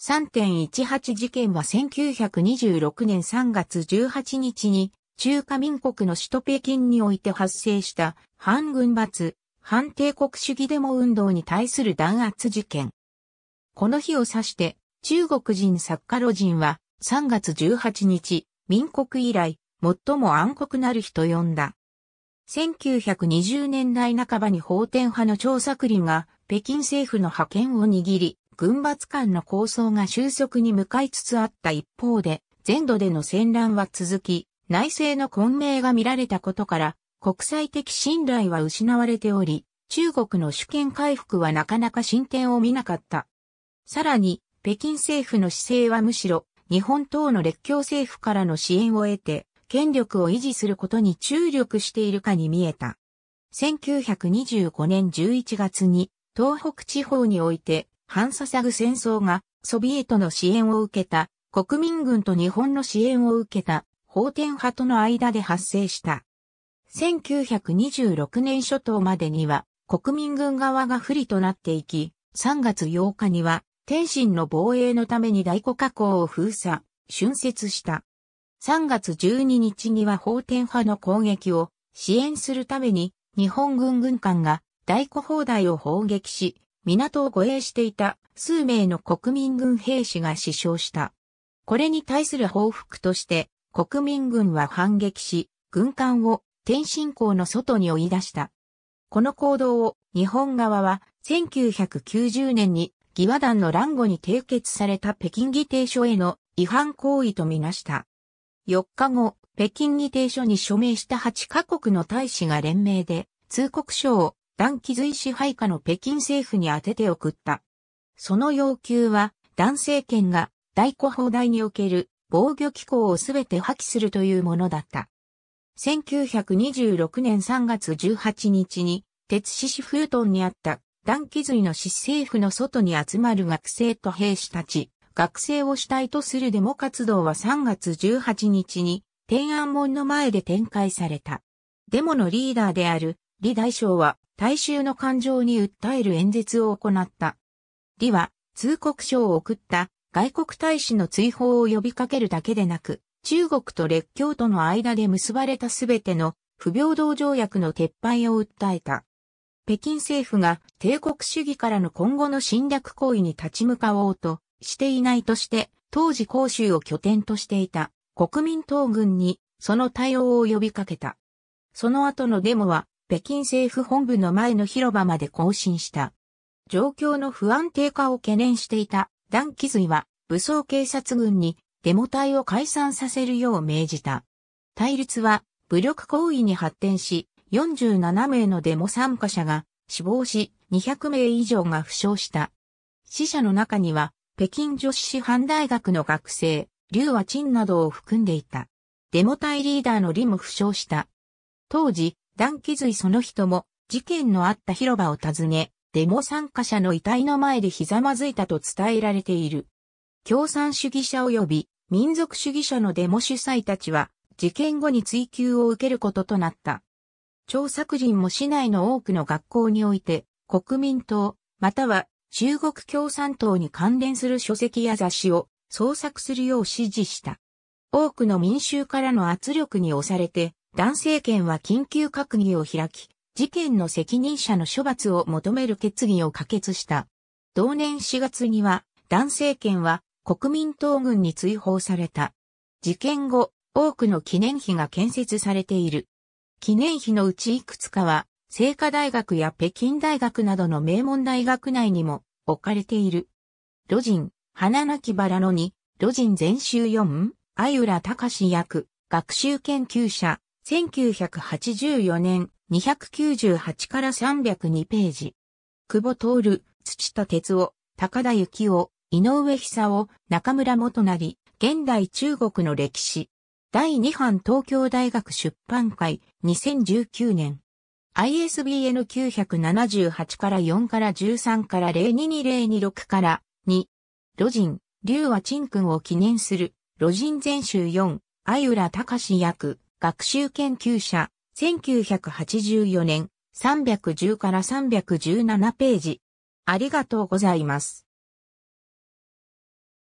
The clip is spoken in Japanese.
3.18事件は1926年3月18日に中華民国の首都北京において発生した反軍閥、反帝国主義デモ運動に対する弾圧事件。この日を指して中国人作家路人は3月18日、民国以来最も暗黒なる日と呼んだ。1920年代半ばに法典派の張作霖が北京政府の派遣を握り、軍閥間の構想が収束に向かいつつあった一方で、全土での戦乱は続き、内政の混迷が見られたことから、国際的信頼は失われており、中国の主権回復はなかなか進展を見なかった。さらに、北京政府の姿勢はむしろ、日本等の列強政府からの支援を得て、権力を維持することに注力しているかに見えた。1925年11月に、東北地方において、反ササグ戦争がソビエトの支援を受けた国民軍と日本の支援を受けた法典派との間で発生した。1926年初頭までには国民軍側が不利となっていき、3月8日には天津の防衛のために大古河口を封鎖、春節した。3月12日には法典派の攻撃を支援するために日本軍軍艦が大古砲台を砲撃し、港を護衛していた数名の国民軍兵士が死傷した。これに対する報復として国民軍は反撃し、軍艦を天津港の外に追い出した。この行動を日本側は1990年に義和団の乱後に締結された北京議定書への違反行為とみなした。4日後、北京議定書に署名した8カ国の大使が連名で通告書を段気随支配下の北京政府に宛てて送った。その要求は、男政権が大古砲台における防御機構をすべて破棄するというものだった。1926年3月18日に、鉄獅子フートンにあった段気随の市政府の外に集まる学生と兵士たち、学生を主体とするデモ活動は3月18日に天安門の前で展開された。デモのリーダーである李大将は大衆の感情に訴える演説を行った。李は通告書を送った外国大使の追放を呼びかけるだけでなく、中国と列強との間で結ばれたすべての不平等条約の撤廃を訴えた。北京政府が帝国主義からの今後の侵略行為に立ち向かおうとしていないとして、当時広州を拠点としていた国民党軍にその対応を呼びかけた。その後のデモは北京政府本部の前の広場まで行進した。状況の不安定化を懸念していた段気髄は武装警察軍にデモ隊を解散させるよう命じた。対立は武力行為に発展し、47名のデモ参加者が死亡し、200名以上が負傷した。死者の中には、北京女子師範大学の学生、劉和珍などを含んでいた。デモ隊リーダーの李も負傷した。当時、断気髄その人も、事件のあった広場を訪ね、デモ参加者の遺体の前でひざまずいたと伝えられている。共産主義者及び民族主義者のデモ主催たちは、事件後に追及を受けることとなった。張作人も市内の多くの学校において、国民党、または中国共産党に関連する書籍や雑誌を創作するよう指示した。多くの民衆からの圧力に押されて、男性権は緊急閣議を開き、事件の責任者の処罰を求める決議を可決した。同年4月には、男性権は国民党軍に追放された。事件後、多くの記念碑が建設されている。記念碑のうちいくつかは、聖火大学や北京大学などの名門大学内にも置かれている。路人、花なきバラの2、路人全集4、あゆら隆役、学習研究者、1984年、298から302ページ。久保徹、土田哲夫、高田幸夫、井上久夫、中村元成、現代中国の歴史。第2版東京大学出版会、2019年。ISBN 978から4から13から022026から2。路人、龍和陳君を記念する、路人全集4、相浦隆役。学習研究者、1984年、310から317ページ。ありがとうございます。